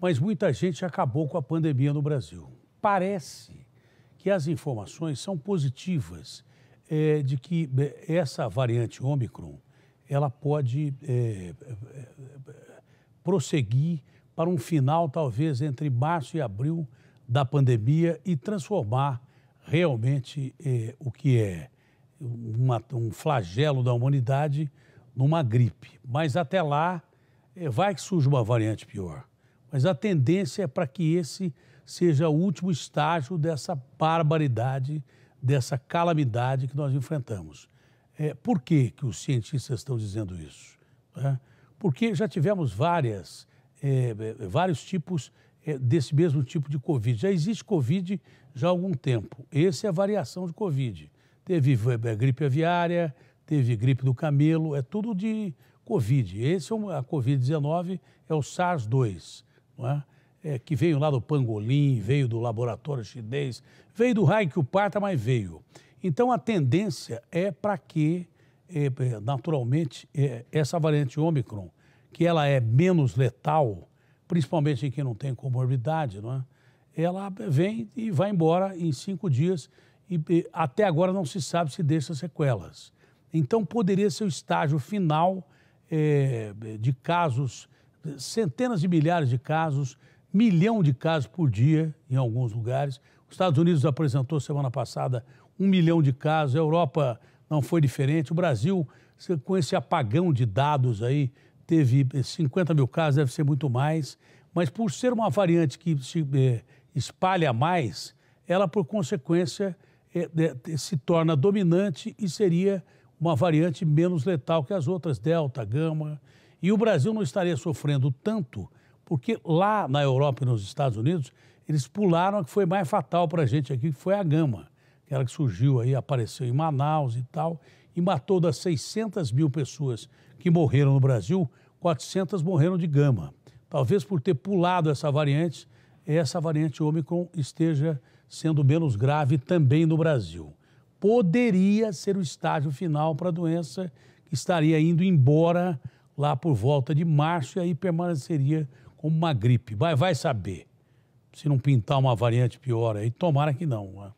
mas muita gente acabou com a pandemia no Brasil. Parece que as informações são positivas é, de que essa variante Omicron ela pode é, é, prosseguir para um final, talvez, entre março e abril da pandemia e transformar realmente é, o que é uma, um flagelo da humanidade numa gripe. Mas até lá, é, vai que surge uma variante pior. Mas a tendência é para que esse seja o último estágio dessa barbaridade, dessa calamidade que nós enfrentamos. É, por que, que os cientistas estão dizendo isso? É, porque já tivemos várias, é, é vários tipos é, desse mesmo tipo de Covid. Já existe Covid já há algum tempo. Essa é a variação de Covid. Teve é, gripe aviária, teve gripe do camelo, é tudo de Covid. Esse é a Covid-19, é o SARS-2 é? É, que veio lá do Pangolim, veio do laboratório chinês, veio do raio que o parta, mas veio. Então a tendência é para que, é, é, naturalmente, é, essa variante Ômicron, que ela é menos letal, principalmente em quem não tem comorbidade, não é? ela vem e vai embora em cinco dias e até agora não se sabe se deixa sequelas. Então poderia ser o estágio final é, de casos centenas de milhares de casos, milhão de casos por dia em alguns lugares. Os Estados Unidos apresentou semana passada um milhão de casos, a Europa não foi diferente. O Brasil, com esse apagão de dados aí, teve 50 eh, mil casos, deve ser muito mais. Mas por ser uma variante que se eh, espalha mais, ela, por consequência, eh, se torna dominante e seria uma variante menos letal que as outras, Delta, Gama. E o Brasil não estaria sofrendo tanto, porque lá na Europa e nos Estados Unidos, eles pularam a que foi mais fatal para a gente aqui, que foi a gama, que era que surgiu aí, apareceu em Manaus e tal, e matou das 600 mil pessoas que morreram no Brasil, 400 morreram de gama. Talvez por ter pulado essa variante, essa variante Ômicron esteja sendo menos grave também no Brasil. Poderia ser o estágio final para a doença que estaria indo embora lá por volta de março e aí permaneceria como uma gripe. Vai, vai saber se não pintar uma variante pior aí. Tomara que não. Né?